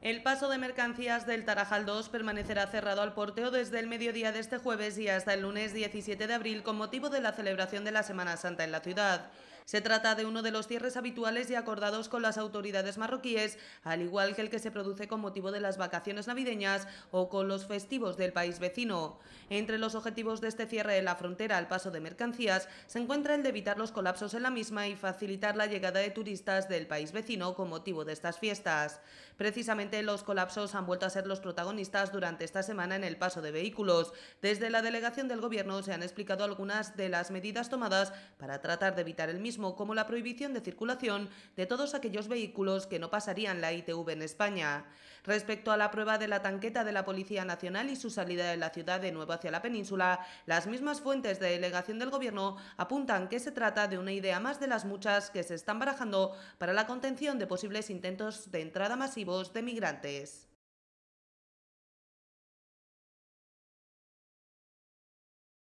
El paso de mercancías del Tarajal 2 permanecerá cerrado al porteo desde el mediodía de este jueves y hasta el lunes 17 de abril con motivo de la celebración de la Semana Santa en la ciudad. Se trata de uno de los cierres habituales y acordados con las autoridades marroquíes, al igual que el que se produce con motivo de las vacaciones navideñas o con los festivos del país vecino. Entre los objetivos de este cierre de la frontera al paso de mercancías se encuentra el de evitar los colapsos en la misma y facilitar la llegada de turistas del país vecino con motivo de estas fiestas. Precisamente los colapsos han vuelto a ser los protagonistas durante esta semana en el paso de vehículos. Desde la delegación del Gobierno se han explicado algunas de las medidas tomadas para tratar de evitar el mismo como la prohibición de circulación de todos aquellos vehículos que no pasarían la ITV en España. Respecto a la prueba de la tanqueta de la Policía Nacional y su salida de la ciudad de nuevo hacia la península, las mismas fuentes de delegación del Gobierno apuntan que se trata de una idea más de las muchas que se están barajando para la contención de posibles intentos de entrada masivos de migrantes.